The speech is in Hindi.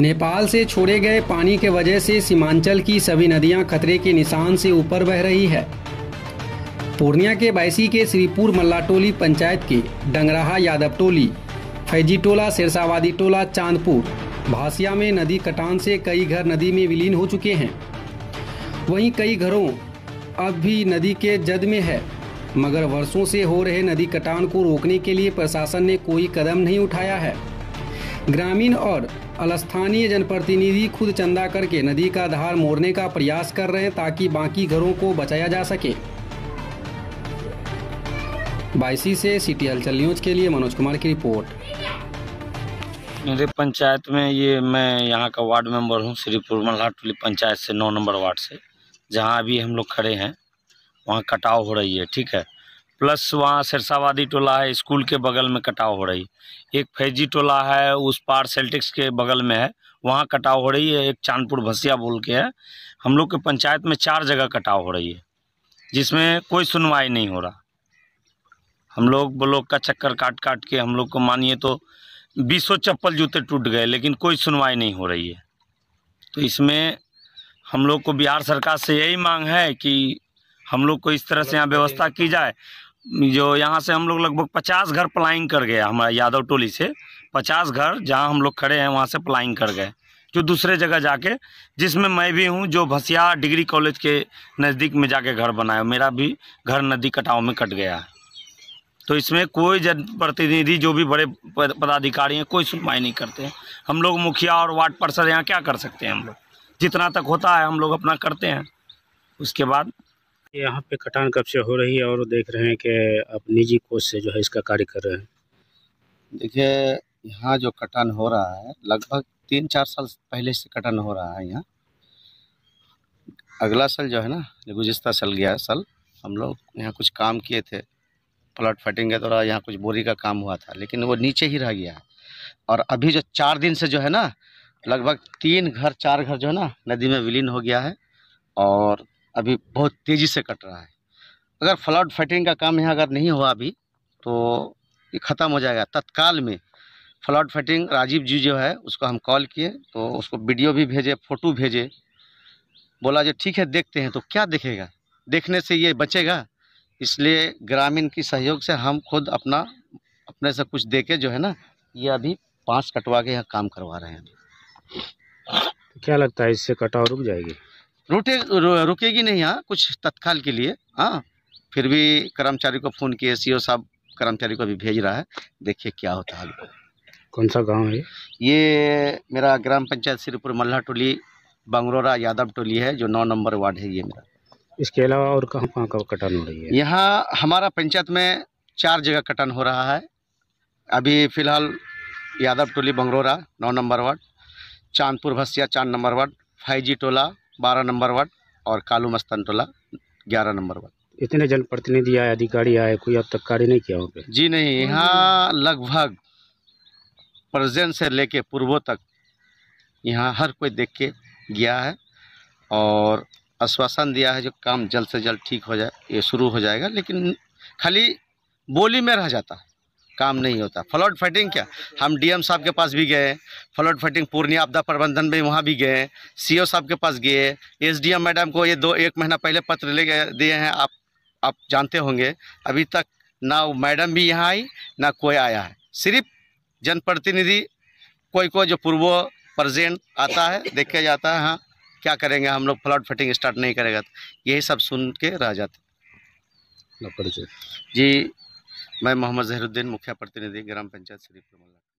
नेपाल से छोड़े गए पानी के वजह से सीमांचल की सभी नदियां खतरे के निशान से ऊपर बह रही है पूर्णिया के बैसी के श्रीपुर मल्लाटोली पंचायत के डंगराहा यादव टोली फैजी टोला सिरसावादी टोला चांदपुर भासिया में नदी कटान से कई घर नदी में विलीन हो चुके हैं वहीं कई घरों अब भी नदी के जद में है मगर वर्षों से हो रहे नदी कटान को रोकने के लिए प्रशासन ने कोई कदम नहीं उठाया है ग्रामीण और अलस्थानीय जनप्रतिनिधि खुद चंदा करके नदी का धार मोड़ने का प्रयास कर रहे हैं ताकि बाकी घरों को बचाया जा सके बाईसी से सिटी हलचल न्यूज के लिए मनोज कुमार की रिपोर्ट मेरे पंचायत में ये मैं यहाँ का वार्ड मेंबर हूँ श्रीपुर मल्हा टोली पंचायत से नौ नंबर वार्ड से जहाँ अभी हम लोग खड़े हैं वहाँ कटाव हो रही है ठीक है प्लस वहाँ सिरसावादी टोला है स्कूल के बगल में कटाव हो रही एक फैजी टोला है उस पार सेल्टिक्स के बगल में है वहाँ कटाव हो रही है एक चांदपुर भसिया बोल के है हम लोग के पंचायत में चार जगह कटाव हो रही है जिसमें कोई सुनवाई नहीं हो रहा हम लोग ब्लॉक का चक्कर काट काट के हम लोग को मानिए तो बीसों चप्पल जूते टूट गए लेकिन कोई सुनवाई नहीं हो रही है तो इसमें हम लोग को बिहार सरकार से यही मांग है कि हम लोग को इस तरह से यहाँ व्यवस्था की जाए जो यहाँ से हम लोग लगभग पचास घर प्लाइंग कर गए हमारा यादव टोली से पचास घर जहाँ हम लोग खड़े हैं वहाँ से प्लाइंग कर गए जो दूसरे जगह जाके जिसमें मैं भी हूँ जो भसिया डिग्री कॉलेज के नज़दीक में जाके घर बनाया मेरा भी घर नदी कटाव में कट गया है तो इसमें कोई जनप्रतिनिधि जो भी बड़े पदाधिकारी हैं कोई सुनवाई नहीं करते हैं हम लोग मुखिया और वार्ड पर्षद यहाँ क्या कर सकते हैं हम लोग जितना तक होता है हम लोग अपना करते हैं उसके बाद यहाँ पे कटान कब से हो रही है और देख रहे हैं कि आप निजी कोच से जो है इसका कार्य कर रहे हैं देखिए यहाँ जो कटान हो रहा है लगभग तीन चार साल पहले से कटान हो रहा है यहाँ अगला साल जो है ना गुजश्ता साल गया साल हम लोग यहाँ कुछ काम किए थे प्लॉट फटिंग के द्वारा यहाँ कुछ बोरी का काम हुआ था लेकिन वो नीचे ही रह गया है और अभी जो चार दिन से जो है ना लगभग तीन घर चार घर जो है ना नदी में विलीन हो गया है और अभी बहुत तेज़ी से कट रहा है अगर फ्लड फाइटिंग का काम यहाँ अगर नहीं हुआ अभी तो ये ख़त्म हो जाएगा तत्काल में फ्लड फाइटिंग राजीव जी जो है उसको हम कॉल किए तो उसको वीडियो भी भेजे फ़ोटो भेजे बोला जो ठीक है देखते हैं तो क्या देखेगा देखने से ये बचेगा इसलिए ग्रामीण की सहयोग से हम खुद अपना अपने से कुछ दे के जो है ना ये अभी पाँच कटवा के यहाँ काम करवा रहे हैं क्या लगता है इससे कटाव रुक जाएगी रुटे रुकेगी नहीं यहाँ कुछ तत्काल के लिए हाँ फिर भी कर्मचारी को फ़ोन किए सी साहब कर्मचारी को अभी भेज रहा है देखिए क्या होता है कौन सा गांव है ये मेरा ग्राम पंचायत श्रीपुर मल्हा टोली बंगरोरा यादव टोली है जो नौ नंबर वार्ड है ये मेरा इसके अलावा और कहाँ कहाँ का कटन हो रही है यहाँ हमारा पंचायत में चार जगह कटन हो रहा है अभी फ़िलहाल यादव टोली बंगरोरा नौ नंबर वार्ड चांदपुर भसिया चार नंबर वार्ड फाइव टोला बारह नंबर वार्ड और कालू मस्तान टोला ग्यारह नंबर वार्ड इतने जनप्रतिनिधि आए अधिकारी आए कोई अब तक कार्य नहीं किया होगा जी नहीं यहाँ लगभग प्रेजेंट से लेके पूर्वों तक यहाँ हर कोई देख के गया है और आश्वासन दिया है जो काम जल्द से जल्द ठीक हो जाए ये शुरू हो जाएगा लेकिन खाली बोली में रह जाता है काम नहीं होता फ्लड फाइटिंग क्या हम डीएम साहब के पास भी गए फ्लड फाइटिंग पूर्णिया आपदा प्रबंधन में वहाँ भी गए सीओ साहब के पास गए एसडीएम मैडम को ये दो एक महीना पहले पत्र ले गए दिए हैं आप आप जानते होंगे अभी तक ना मैडम भी यहाँ आई ना कोई आया है सिर्फ जनप्रतिनिधि कोई कोई जो पूर्व प्रजेंट आता है देख के जाता है हाँ क्या करेंगे हम लोग फ्लड फिटिंग स्टार्ट नहीं करेगा यही सब सुन के रह जाते जी मैं मोहम्मद जहरुद्दीन मुखिया प्रतिनिधि ग्राम पंचायत श्री प्रमोला